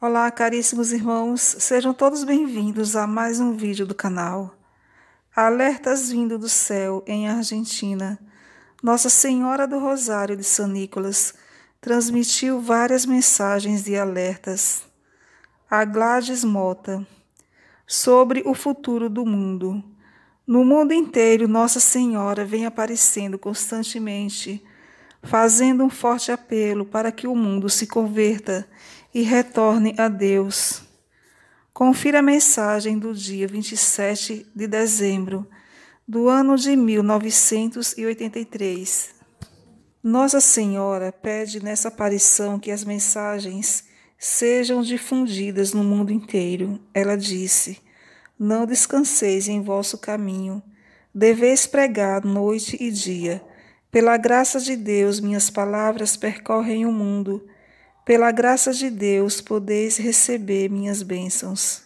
Olá, caríssimos irmãos, sejam todos bem-vindos a mais um vídeo do canal. Alertas vindo do céu em Argentina. Nossa Senhora do Rosário de São Nicolas transmitiu várias mensagens de alertas. A Gladys Mota sobre o futuro do mundo. No mundo inteiro, Nossa Senhora vem aparecendo constantemente fazendo um forte apelo para que o mundo se converta e retorne a Deus. Confira a mensagem do dia 27 de dezembro do ano de 1983. Nossa Senhora pede nessa aparição que as mensagens sejam difundidas no mundo inteiro. Ela disse: Não descanseis em vosso caminho, deveis pregar noite e dia pela graça de Deus, minhas palavras percorrem o mundo. Pela graça de Deus, podeis receber minhas bênçãos.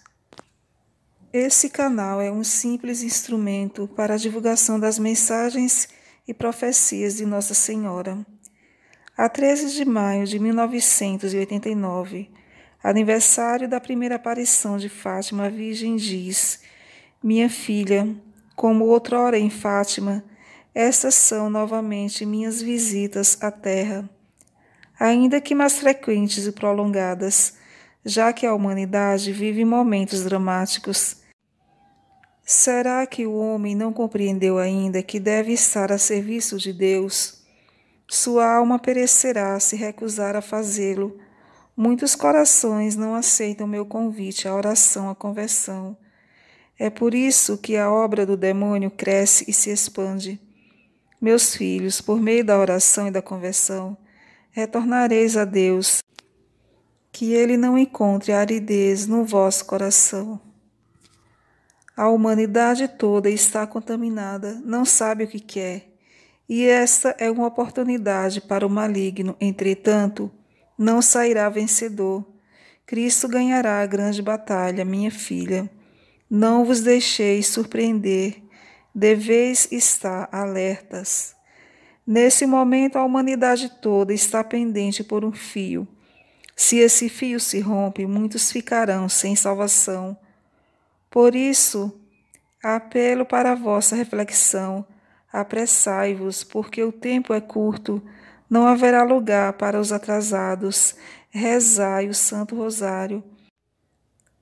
Esse canal é um simples instrumento para a divulgação das mensagens e profecias de Nossa Senhora. A 13 de maio de 1989, aniversário da primeira aparição de Fátima, a Virgem diz: Minha filha, como outrora em Fátima, essas são novamente minhas visitas à Terra, ainda que mais frequentes e prolongadas, já que a humanidade vive momentos dramáticos. Será que o homem não compreendeu ainda que deve estar a serviço de Deus? Sua alma perecerá se recusar a fazê-lo. Muitos corações não aceitam meu convite à oração, à conversão. É por isso que a obra do demônio cresce e se expande. Meus filhos, por meio da oração e da conversão, retornareis a Deus, que Ele não encontre aridez no vosso coração. A humanidade toda está contaminada, não sabe o que quer, e esta é uma oportunidade para o maligno. Entretanto, não sairá vencedor. Cristo ganhará a grande batalha, minha filha. Não vos deixeis surpreender deveis estar alertas. Nesse momento, a humanidade toda está pendente por um fio. Se esse fio se rompe, muitos ficarão sem salvação. Por isso, apelo para a vossa reflexão. Apressai-vos, porque o tempo é curto, não haverá lugar para os atrasados. Rezai o Santo Rosário,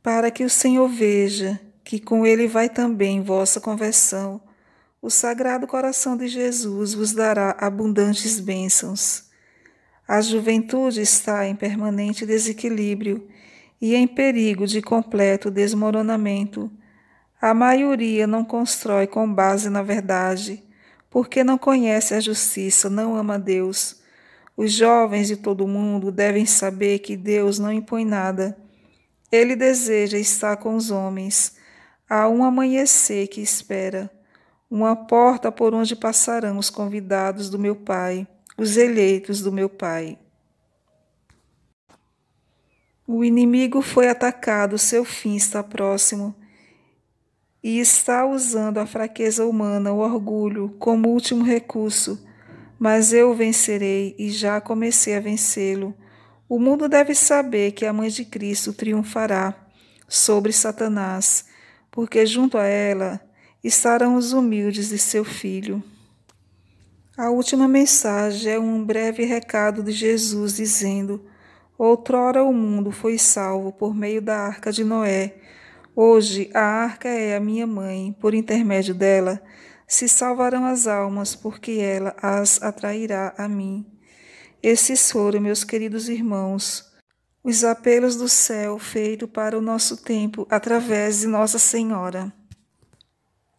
para que o Senhor veja que com ele vai também vossa conversão o Sagrado Coração de Jesus vos dará abundantes bênçãos. A juventude está em permanente desequilíbrio e em perigo de completo desmoronamento. A maioria não constrói com base na verdade, porque não conhece a justiça, não ama Deus. Os jovens de todo o mundo devem saber que Deus não impõe nada. Ele deseja estar com os homens. Há um amanhecer que espera uma porta por onde passarão os convidados do meu Pai, os eleitos do meu Pai. O inimigo foi atacado, seu fim está próximo e está usando a fraqueza humana, o orgulho, como último recurso. Mas eu vencerei e já comecei a vencê-lo. O mundo deve saber que a mãe de Cristo triunfará sobre Satanás, porque junto a ela estarão os humildes de seu filho. A última mensagem é um breve recado de Jesus dizendo: Outrora o mundo foi salvo por meio da arca de Noé. Hoje a arca é a minha mãe, por intermédio dela se salvarão as almas, porque ela as atrairá a mim. Esses foram, meus queridos irmãos, os apelos do céu feito para o nosso tempo através de Nossa Senhora.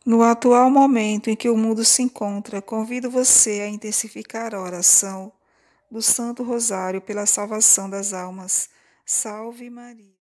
No atual momento em que o mundo se encontra, convido você a intensificar a oração do Santo Rosário pela salvação das almas. Salve Maria.